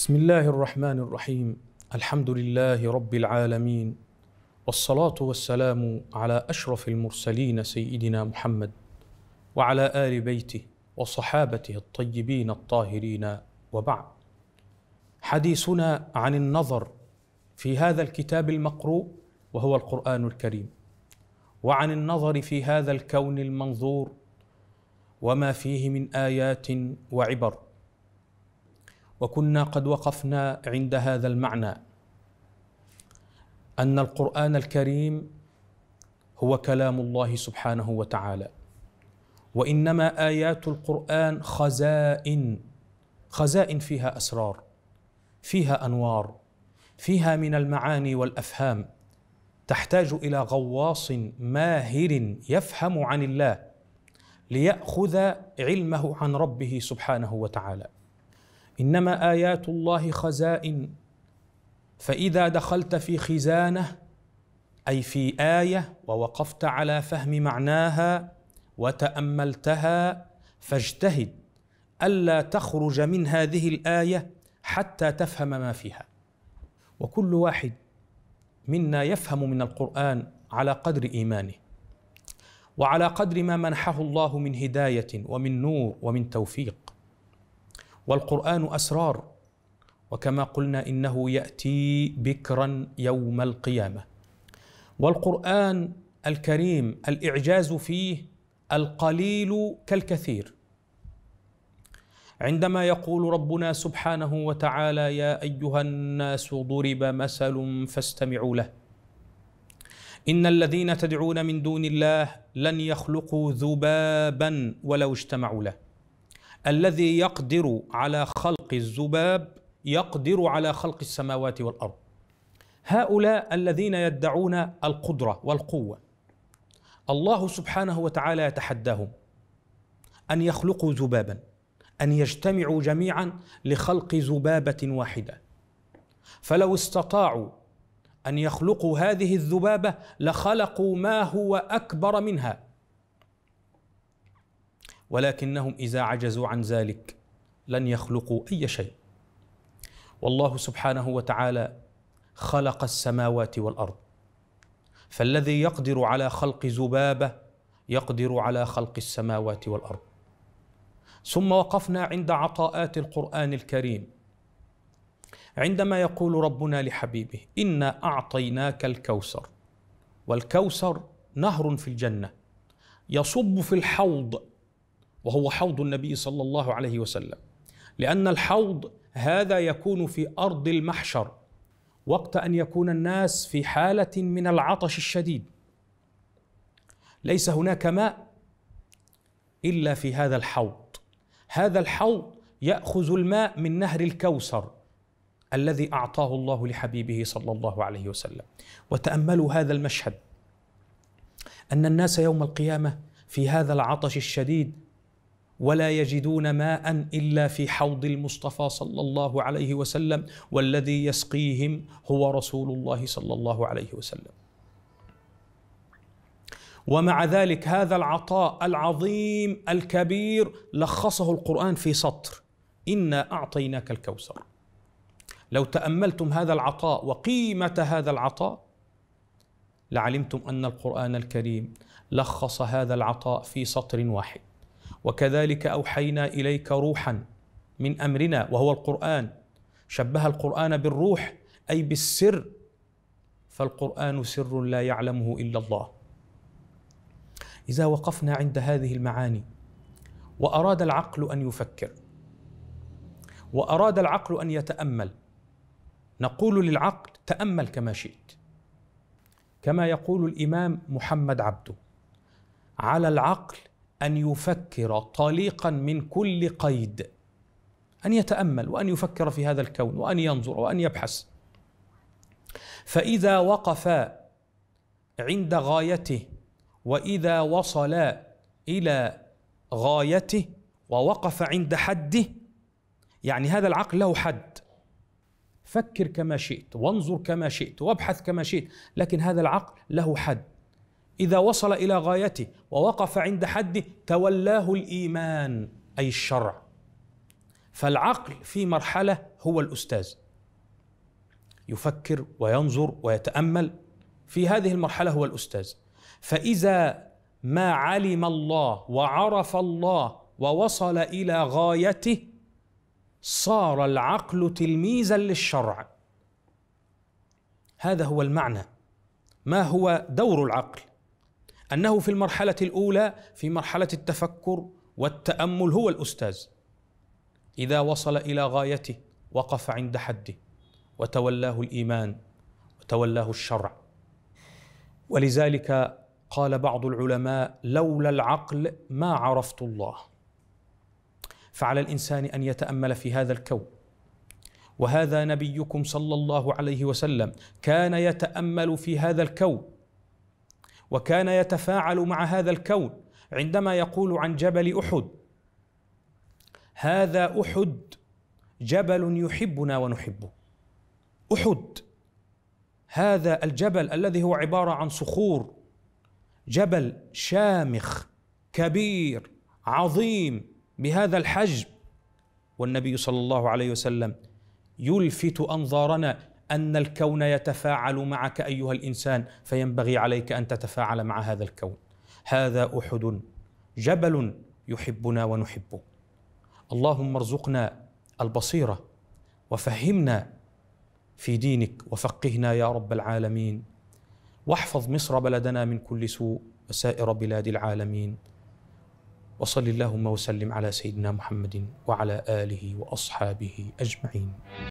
بسم الله الرحمن الرحيم الحمد لله رب العالمين والصلاه والسلام على اشرف المرسلين سيدنا محمد وعلى ال بيته وصحابته الطيبين الطاهرين وبعد حديثنا عن النظر في هذا الكتاب المقروء وهو القران الكريم وعن النظر في هذا الكون المنظور وما فيه من ايات وعبر وكنا قد وقفنا عند هذا المعنى ان القران الكريم هو كلام الله سبحانه وتعالى وانما ايات القران خزائن خزائن فيها اسرار فيها انوار فيها من المعاني والافهام تحتاج الى غواص ماهر يفهم عن الله لياخذ علمه عن ربه سبحانه وتعالى انما ايات الله خزائن فاذا دخلت في خزانه اي في ايه ووقفت على فهم معناها وتاملتها فاجتهد الا تخرج من هذه الايه حتى تفهم ما فيها وكل واحد منا يفهم من القران على قدر ايمانه وعلى قدر ما منحه الله من هدايه ومن نور ومن توفيق والقران اسرار وكما قلنا انه ياتي بكرا يوم القيامه والقران الكريم الاعجاز فيه القليل كالكثير عندما يقول ربنا سبحانه وتعالى يا ايها الناس ضرب مثل فاستمعوا له ان الذين تدعون من دون الله لن يخلقوا ذبابا ولو اجتمعوا له الذي يقدر على خلق الذباب يقدر على خلق السماوات والارض هؤلاء الذين يدعون القدره والقوه الله سبحانه وتعالى يتحداهم ان يخلقوا ذبابا ان يجتمعوا جميعا لخلق ذبابه واحده فلو استطاعوا ان يخلقوا هذه الذبابه لخلقوا ما هو اكبر منها ولكنهم إذا عجزوا عن ذلك لن يخلقوا أي شيء والله سبحانه وتعالى خلق السماوات والأرض فالذي يقدر على خلق ذبابة يقدر على خلق السماوات والأرض ثم وقفنا عند عطاءات القرآن الكريم عندما يقول ربنا لحبيبه إنا أعطيناك الكوثر والكوثر نهر في الجنة يصب في الحوض وهو حوض النبي صلى الله عليه وسلم لأن الحوض هذا يكون في أرض المحشر وقت أن يكون الناس في حالة من العطش الشديد ليس هناك ماء إلا في هذا الحوض هذا الحوض يأخذ الماء من نهر الكوثر الذي أعطاه الله لحبيبه صلى الله عليه وسلم وتأملوا هذا المشهد أن الناس يوم القيامة في هذا العطش الشديد ولا يجدون ماء الا في حوض المصطفى صلى الله عليه وسلم والذي يسقيهم هو رسول الله صلى الله عليه وسلم ومع ذلك هذا العطاء العظيم الكبير لخصه القران في سطر انا اعطيناك الكوثر لو تاملتم هذا العطاء وقيمه هذا العطاء لعلمتم ان القران الكريم لخص هذا العطاء في سطر واحد وكذلك اوحينا اليك روحا من امرنا وهو القران شبه القران بالروح اي بالسر فالقران سر لا يعلمه الا الله اذا وقفنا عند هذه المعاني واراد العقل ان يفكر واراد العقل ان يتامل نقول للعقل تامل كما شئت كما يقول الامام محمد عبده على العقل ان يفكر طليقا من كل قيد ان يتامل وان يفكر في هذا الكون وان ينظر وان يبحث فاذا وقف عند غايته واذا وصل الى غايته ووقف عند حده يعني هذا العقل له حد فكر كما شئت وانظر كما شئت وابحث كما شئت لكن هذا العقل له حد إذا وصل إلى غايته ووقف عند حده تولاه الإيمان أي الشرع فالعقل في مرحلة هو الأستاذ يفكر وينظر ويتأمل في هذه المرحلة هو الأستاذ فإذا ما علم الله وعرف الله ووصل إلى غايته صار العقل تلميذا للشرع هذا هو المعنى ما هو دور العقل أنه في المرحلة الأولى في مرحلة التفكر والتأمل هو الأستاذ إذا وصل إلى غايته وقف عند حده وتولاه الإيمان وتولاه الشرع ولذلك قال بعض العلماء لولا العقل ما عرفت الله فعلى الانسان ان يتامل في هذا الكون وهذا نبيكم صلى الله عليه وسلم كان يتامل في هذا الكون وكان يتفاعل مع هذا الكون عندما يقول عن جبل احد هذا احد جبل يحبنا ونحبه احد هذا الجبل الذي هو عباره عن صخور جبل شامخ كبير عظيم بهذا الحجم والنبي صلى الله عليه وسلم يلفت انظارنا ان الكون يتفاعل معك ايها الانسان فينبغي عليك ان تتفاعل مع هذا الكون هذا احد جبل يحبنا ونحبه اللهم ارزقنا البصيره وفهمنا في دينك وفقهنا يا رب العالمين واحفظ مصر بلدنا من كل سوء وسائر بلاد العالمين وصل اللهم وسلم على سيدنا محمد وعلى اله واصحابه اجمعين